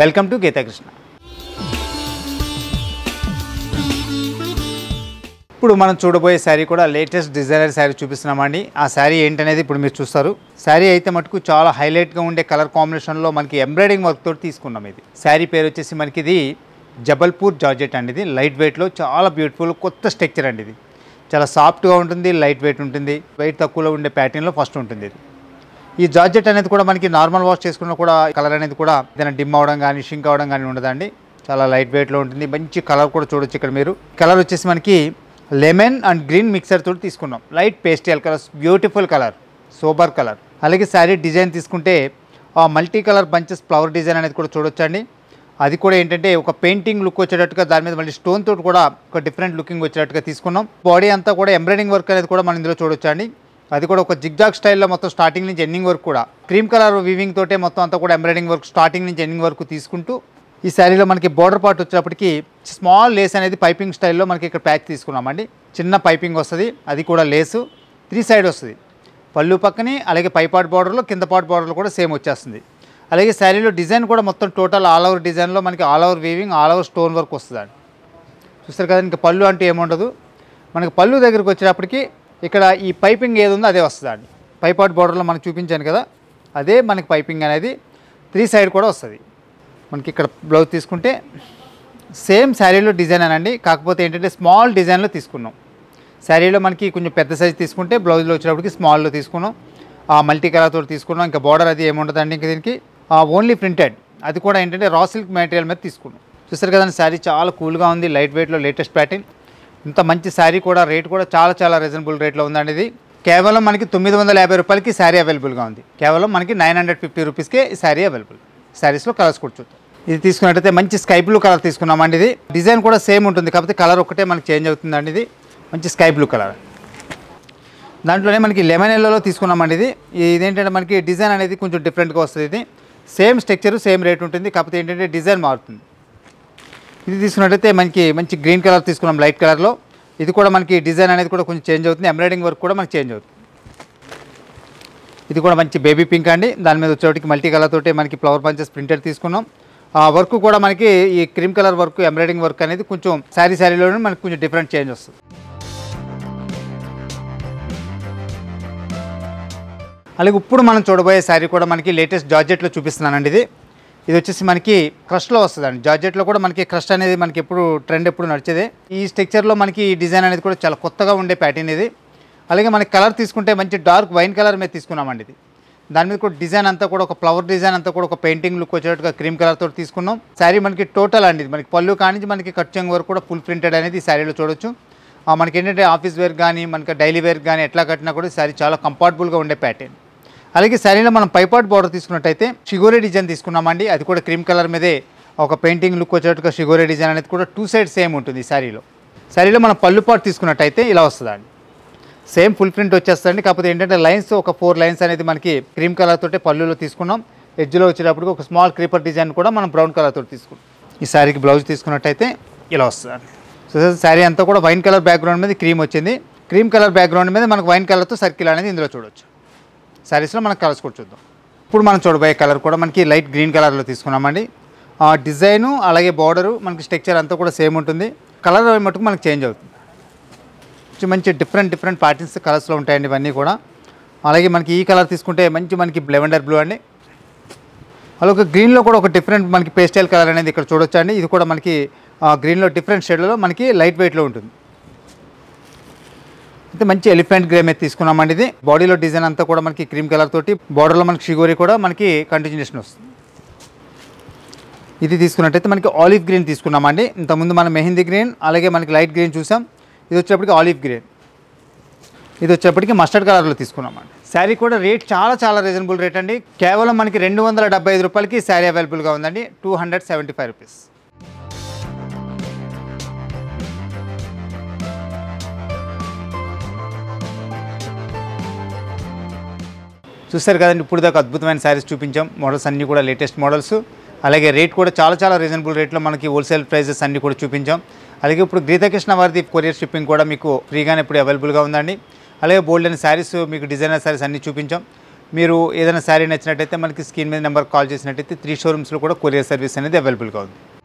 welcome to Geetha Krishna ఇప్పుడు మనం చూడబోయే శారీ కూడా లేటెస్ట్ డిజైనర్ శారీ చూపిస్తున్నామండి ఆ శారీ ఏంటనేది ఇప్పుడు మీరు చూస్తారు శారీ అయితే మటుకు చాలా హైలైట్గా ఉండే కలర్ కాంబినేషన్లో మనకి ఎంబ్రాయిడింగ్ వర్క్ తోటి తీసుకున్నాం ఇది శారీ పేరు వచ్చేసి మనకి ఇది జబల్పూర్ జార్జెట్ అండి ఇది లైట్ వెయిట్లో చాలా బ్యూటిఫుల్ కొత్త స్ట్రక్చర్ అండి ఇది చాలా సాఫ్ట్గా ఉంటుంది లైట్ వెయిట్ ఉంటుంది వెయిట్ తక్కువలో ఉండే ప్యాటర్న్లో ఫస్ట్ ఉంటుంది ఇది ఈ జార్జెట్ అనేది కూడా మనకి నార్మల్ వాష్ చేసుకున్న కూడా కలర్ అనేది కూడా ఏదైనా డిమ్ అవడం కానీ షింక్ అవడం కానీ ఉండదండి చాలా లైట్ వెయిట్లో ఉంటుంది మంచి కలర్ కూడా చూడొచ్చు ఇక్కడ మీరు కలర్ వచ్చేసి మనకి లెమన్ అండ్ గ్రీన్ మిక్సర్ తోటి తీసుకున్నాం light pastel colour beautiful colour super colour అలాగే శారీ డిజైన్ తీసుకుంటే ఆ multi colour bunches flower design అనేది కూడా చూడొచ్చండి అది కూడా ఏంటంటే ఒక పెయింటింగ్ లుక్ వచ్చేటట్టుగా దాని మీద మళ్ళీ స్టోన్ తోటి కూడా ఒక డిఫరెంట్ లుకింగ్ వచ్చేటట్టుగా తీసుకున్నాం బాడీ అంతా కూడా ఎంబ్రాయిడింగ్ వర్క్ అనేది కూడా మనం ఇందులో చూడొచ్చండి అది కూడా ఒక జిగ్జాగ్ స్టైల్లో మొత్తం స్టార్టింగ్ నుంచి ఎండింగ్ వరకు కూడా క్రీమ్ కలర్ వీవింగ్ తోటే మొత్తం అంతా కూడా ఎంబ్రాయిడింగ్ వర్క్ స్టార్టింగ్ నుంచి ఎండింగ్ వరకు తీసుకుంటూ ఈ శారీలో మనకి బోర్డర్ పార్ట్ వచ్చేటప్పటికి స్మాల్ లేస్ అనేది పైపింగ్ స్టైల్లో మనకి ఇక్కడ ప్యాచ్ తీసుకున్నామండి చిన్న పైపింగ్ వస్తుంది అది కూడా లేసు త్రీ సైడ్ వస్తుంది పళ్ళు పక్కనే అలాగే పైపాటు బార్డర్లో కింద పాటు బార్డర్లో కూడా సేమ్ వచ్చేస్తుంది అలాగే శారీలో డిజైన్ కూడా మొత్తం టోటల్ ఆల్ ఓవర్ డిజైన్లో మనకి all over weaving all over stone work వస్తుందండి చూస్తారు కదా ఇంకా పళ్ళు అంటూ ఏముండదు మనకి పళ్ళు దగ్గరికి వచ్చేటప్పటికి ఇక్కడ ఈ పైపింగ్ ఏది ఉందో అదే వస్తుందండి పైపాట్ బోర్డర్లో మనకు చూపించాను కదా అదే మనకి పైపింగ్ అనేది త్రీ సైడ్ కూడా వస్తుంది మనకి ఇక్కడ బ్లౌజ్ తీసుకుంటే సేమ్ శారీలో డిజైన్ అనండి కాకపోతే ఏంటంటే స్మాల్ డిజైన్లో తీసుకున్నాం శారీలో మనకి కొంచెం పెద్ద సైజ్ తీసుకుంటే బ్లౌజ్లో వచ్చేటప్పటికి స్మాల్లో తీసుకున్నాం ఆ మల్టీ కలర్తో తీసుకున్నాం ఇంకా బార్డర్ అది ఏముండదండి ఇంకా దీనికి ఓన్లీ ప్రింటెడ్ అది కూడా ఏంటంటే రా సిల్క్ మెటీరియల్ మీద తీసుకున్నాం చూస్తారు కదండి శారీ చాలా కూల్గా ఉంది లైట్ వెయిట్లో లేటెస్ట్ ప్యాటర్న్ ఇంత మంచి శారీ కూడా రేట్ కూడా చాలా చాలా రీజనబుల్ రేట్లో ఉందండి ఇది కేవలం మనకి తొమ్మిది వందల యాభై రూపాయలకి శారీ అవైలబుల్గా ఉంది కేవలం మనకి నైన్ హండ్రెడ్ ఫిఫ్టీ రూపీస్కే శారీ అవైలబుల్ శారీస్లో కలర్స్ కూడా చూద్దాం ఇది తీసుకున్నట్టయితే మంచి స్కై బ్లూ కలర్ తీసుకున్నామండి ఇది డిజైన్ కూడా సేమ్ ఉంటుంది కాకపోతే కలర్ ఒకటే మనకి చేంజ్ అవుతుందండి ఇది మంచి స్కై బ్లూ కలర్ దాంట్లోనే మనకి లెమన్ ఎల్లోలో తీసుకున్నామండి ఇది ఇదేంటంటే మనకి డిజైన్ అనేది కొంచెం డిఫరెంట్గా వస్తుంది ఇది సేమ్ స్ట్రక్చర్ సేమ్ రేట్ ఉంటుంది కాకపోతే ఏంటంటే డిజైన్ మారుతుంది ఇది తీసుకున్నట్టయితే మనకి మంచి గ్రీన్ కలర్ తీసుకున్నాం లైట్ కలర్లో ఇది కూడా మనకి డిజైన్ అనేది కూడా కొంచెం చేంజ్ అవుతుంది ఎంబ్రాయిడింగ్ వర్క్ కూడా మనకి చేంజ్ అవుతుంది ఇది కూడా మంచి బేబీ పింక్ అండి దాని మీద వచ్చేటికి మల్టీ కలర్ తోటి మనకి ఫ్లవర్ పంచెస్ ప్రింటెడ్ తీసుకున్నాం ఆ వర్క్ కూడా మనకి ఈ cream colour work embroidering work అనేది కొంచెం శారీ శారీలోనే మనకి కొంచెం డిఫరెంట్ చేంజ్ వస్తుంది అలాగే ఇప్పుడు మనం చూడబోయే శారీ కూడా మనకి లేటెస్ట్ జార్జెట్లో చూపిస్తున్నానండి ఇది ఇది వచ్చేసి మనకి క్రష్లో వస్తుందండి జార్జెట్లో కూడా మనకి క్రష్ అనేది మనకి ఎప్పుడు ట్రెండ్ ఎప్పుడు నడిచేది ఈ స్ట్రక్చర్లో మనకి ఈ డిజైన్ అనేది కూడా చాలా కొత్తగా ఉండే ప్యాటర్న్ ఇది అలాగే మనకి కలర్ తీసుకుంటే మంచి డార్క్ వైన్ కలర్ మీద తీసుకున్నామండి ఇది దాని మీద కూడా డిజైన్ అంతా కూడా ఒక ఫ్లవర్ డిజైన్ అంతా కూడా ఒక పెయింటింగ్ లుక్ వచ్చేటట్టుగా క్రీమ్ కలర్ తోటి తీసుకున్నాం శారీ మనకి టోటల్ అండి మనకి పళ్ళు కానించి మనకి కట్చింగ్ వరకు కూడా ఫుల్ ప్రింటెడ్ అనేది ఈ శారీలో చూడొచ్చు మనకి ఏంటంటే ఆఫీస్ వేర్ కానీ మనకి డైలీ వేర్ కానీ ఎట్లా కట్టినా కూడా శారీ చాలా కంఫర్టబుల్గా ఉండే ప్యాటర్న్ అలాగే శారీలో మనం పైపాట్ బార్డర్ తీసుకున్నట్టయితే షిగోరే డిజైన్ తీసుకున్నామండి అది కూడా క్రీమ్ కలర్ మీదే ఒక పెయింటింగ్ లుక్ వచ్చేట్టుగా షిగోరే డిజైన్ అనేది కూడా టూ సైడ్ సేమ్ ఉంటుంది శారీలో శారీలో మనం పళ్ళు పాటు తీసుకున్నట్టయితే ఇలా వస్తుందండి సేమ్ ఫుల్ ప్రింట్ వచ్చేస్తుందండి కాకపోతే ఏంటంటే లైన్స్ ఒక ఫోర్ లైన్స్ అనేది మనకి క్రీమ్ కలర్ తోటే పళ్ళులో తీసుకున్నాం ఎడ్జ్లో వచ్చేటప్పుడు ఒక స్మాల్ క్రీపర్ డిజైన్ కూడా మనం బ్రౌన్ కలర్ తోటి తీసుకున్నాం ఈ శారీకి బ్లౌజ్ తీసుకున్నట్టయితే ఇలా వస్తుంది సో శారీ అంతా కూడా వైన్ కలర్ బ్యాక్గ్రౌండ్ మీద క్రీమ్ వచ్చింది క్రీమ్ కలర్ బ్యాక్గ్రౌండ్ మీద మనకు వైన్ కలర్తో సర్కిల్ అనేది ఇందులో చూడొచ్చు శారీస్లో మనం కలర్స్ కూడా చూద్దాం ఇప్పుడు మనం చూడబోయే కలర్ కూడా మనకి లైట్ గ్రీన్ కలర్లో తీసుకున్నామండి డిజైను అలాగే బార్డరు మనకి స్ట్రక్చర్ అంతా కూడా సేమ్ ఉంటుంది కలర్ మటుకు మనకి చేంజ్ అవుతుంది మంచి డిఫరెంట్ డిఫరెంట్ ప్యాటర్న్స్ కలర్స్లో ఉంటాయండి ఇవన్నీ కూడా అలాగే మనకి ఈ కలర్ తీసుకుంటే మంచి మనకి బ్లెవెండర్ బ్లూ అండి అలాగే గ్రీన్లో కూడా ఒక డిఫరెంట్ మనకి పేస్టైల్ కలర్ అనేది ఇక్కడ చూడొచ్చండి ఇది కూడా మనకి గ్రీన్లో డిఫరెంట్ షేడ్లలో మనకి లైట్ వెయిట్లో ఉంటుంది అయితే మంచి ఎలిఫెంట్ గ్రే మీద తీసుకున్నామండి ఇది బాడీలో డిజైన్ అంతా కూడా మనకి క్రీమ్ కలర్ తోటి బార్డర్లో మనకి షిగోరి కూడా మనకి కంటిన్యూషన్ వస్తుంది ఇది తీసుకున్నట్టయితే మనకి ఆలివ్ గ్రీన్ తీసుకున్నామండి ఇంతకుముందు మనం మెహందీ గ్రీన్ అలాగే మనకి లైట్ గ్రీన్ చూసాం ఇది వచ్చేప్పటికి ఆలివ్ గ్రీన్ ఇది వచ్చేప్పటికి మస్టర్డ్ కలర్లో తీసుకున్నామండి శారీ కూడా రేట్ చాలా చాలా రీజనబుల్ రేట్ అండి కేవలం మనకి రెండు వందల డెబ్బై ఐదు రూపాయలకి శారీ అవైలబుల్గా ఉందండి two hundred seventy five rupees చూస్తారు కదండి ఇప్పుడు దాకా అద్భుతమైన శారీస్ చూపించాం మోడల్స్ అన్నీ కూడా లేటెస్ట్ మోడల్స్ అలాగే రేట్ కూడా చాలా చాలా రీజనబుల్ రేట్లో మనకి హోల్సేల్ ప్రైజెస్ అన్నీ కూడా చూపించాం అలాగే ఇప్పుడు గీతాకృష్ణ వారిది కొరియర్ షిప్పింగ్ కూడా మీకు ఫ్రీగానే ఇప్పుడు అవైలబుల్గా ఉందండి అలాగే బోల్డ్ అయిన శారీస్ మీకు డిజైనర్ శారీస్ అన్నీ చూపించాం మీరు ఏదైనా శారీ నచ్చినట్టయితే మనకి స్క్రీన్ మీద నెంబర్ కాల్ చేసినట్టయితే త్రీ షోరూమ్స్లో కూడా కొరియర్ సర్వీస్ అనేది అవైలబుల్గా ఉంది